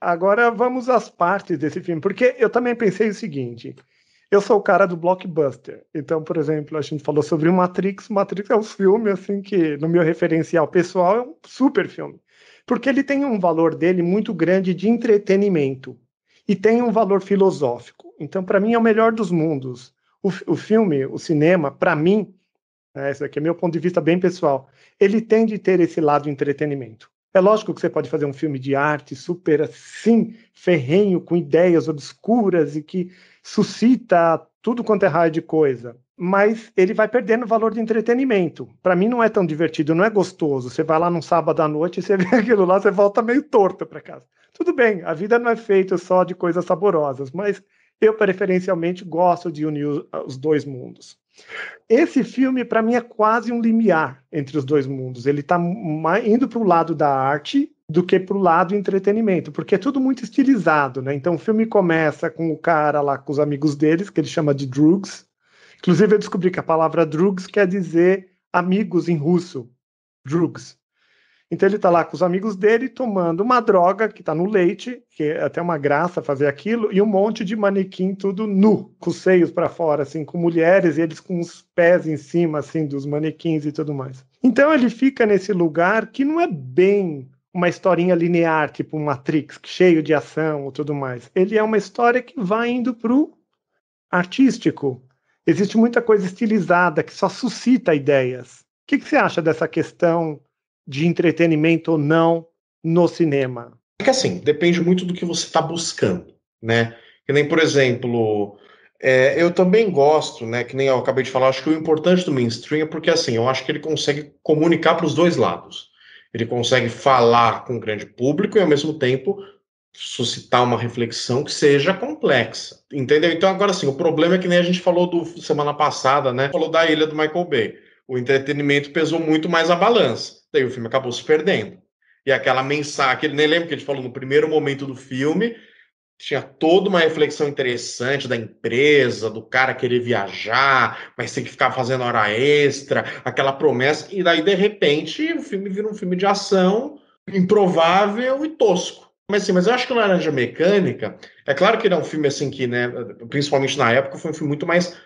Agora vamos às partes desse filme, porque eu também pensei o seguinte: eu sou o cara do blockbuster. Então, por exemplo, a gente falou sobre o Matrix. Matrix é um filme, assim, que no meu referencial pessoal é um super filme. Porque ele tem um valor dele muito grande de entretenimento e tem um valor filosófico. Então, para mim, é o melhor dos mundos. O, o filme, o cinema, para mim, né, aqui é meu ponto de vista bem pessoal, ele tem de ter esse lado entretenimento. É lógico que você pode fazer um filme de arte super assim, ferrenho, com ideias obscuras e que suscita tudo quanto é raio de coisa. Mas ele vai perdendo o valor de entretenimento. Para mim não é tão divertido, não é gostoso. Você vai lá num sábado à noite, você vê aquilo lá, você volta meio torto para casa. Tudo bem, a vida não é feita só de coisas saborosas, mas eu preferencialmente gosto de unir os dois mundos. Esse filme, para mim, é quase um limiar entre os dois mundos. Ele está indo para o lado da arte do que para o lado entretenimento, porque é tudo muito estilizado, né? Então o filme começa com o cara lá com os amigos deles, que ele chama de drugs. Inclusive eu descobri que a palavra drugs quer dizer amigos em russo. Drugs. Então ele está lá com os amigos dele tomando uma droga que está no leite, que é até uma graça fazer aquilo, e um monte de manequim tudo nu, com os seios para fora, assim, com mulheres e eles com os pés em cima, assim, dos manequins e tudo mais. Então ele fica nesse lugar que não é bem uma historinha linear, tipo Matrix, cheio de ação ou tudo mais. Ele é uma história que vai indo pro artístico. Existe muita coisa estilizada que só suscita ideias. O que, que você acha dessa questão de entretenimento ou não no cinema? É que assim, depende muito do que você está buscando, né? Que nem, por exemplo, é, eu também gosto, né? Que nem eu acabei de falar, acho que o importante do mainstream é porque assim, eu acho que ele consegue comunicar para os dois lados. Ele consegue falar com o grande público e ao mesmo tempo suscitar uma reflexão que seja complexa. Entendeu? Então, agora sim, o problema é que nem a gente falou do semana passada, né? Falou da ilha do Michael Bay. O entretenimento pesou muito mais a balança. Daí o filme acabou se perdendo. E aquela mensagem, que nem lembro que a gente falou no primeiro momento do filme, tinha toda uma reflexão interessante da empresa, do cara querer viajar, mas tem que ficar fazendo hora extra, aquela promessa, e daí de repente o filme vira um filme de ação improvável e tosco. Mas sim mas eu acho que o Laranja Mecânica, é claro que ele é um filme assim que, né, principalmente na época, foi um filme muito mais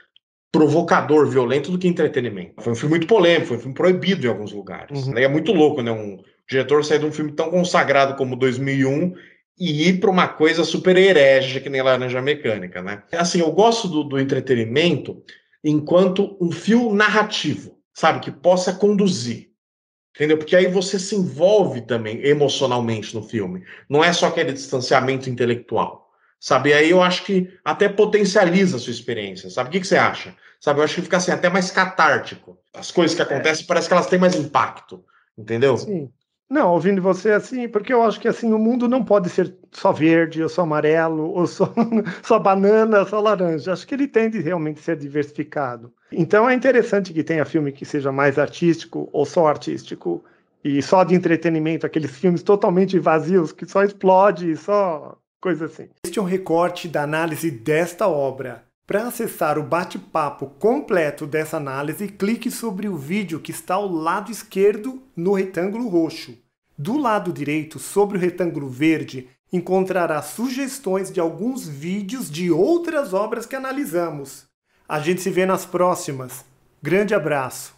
provocador, violento do que entretenimento. Foi um filme muito polêmico, foi um filme proibido em alguns lugares. Uhum. Né? É muito louco, né? Um diretor sair de um filme tão consagrado como 2001 e ir para uma coisa super herege, que nem Laranja Mecânica, né? Assim, eu gosto do, do entretenimento enquanto um fio narrativo, sabe? Que possa conduzir. Entendeu? Porque aí você se envolve também emocionalmente no filme. Não é só aquele distanciamento intelectual. Sabe, aí eu acho que até potencializa a sua experiência, sabe? O que, que você acha? Sabe, eu acho que fica assim, até mais catártico. As coisas que é. acontecem, é. parece que elas têm mais impacto, entendeu? Sim. Não, ouvindo você assim, porque eu acho que assim o mundo não pode ser só verde, ou só amarelo, ou só, só banana, só laranja. Acho que ele tem de realmente ser diversificado. Então é interessante que tenha filme que seja mais artístico ou só artístico e só de entretenimento, aqueles filmes totalmente vazios que só explode, só coisa assim. Este é um recorte da análise desta obra. Para acessar o bate-papo completo dessa análise, clique sobre o vídeo que está ao lado esquerdo no retângulo roxo. Do lado direito, sobre o retângulo verde, encontrará sugestões de alguns vídeos de outras obras que analisamos. A gente se vê nas próximas. Grande abraço!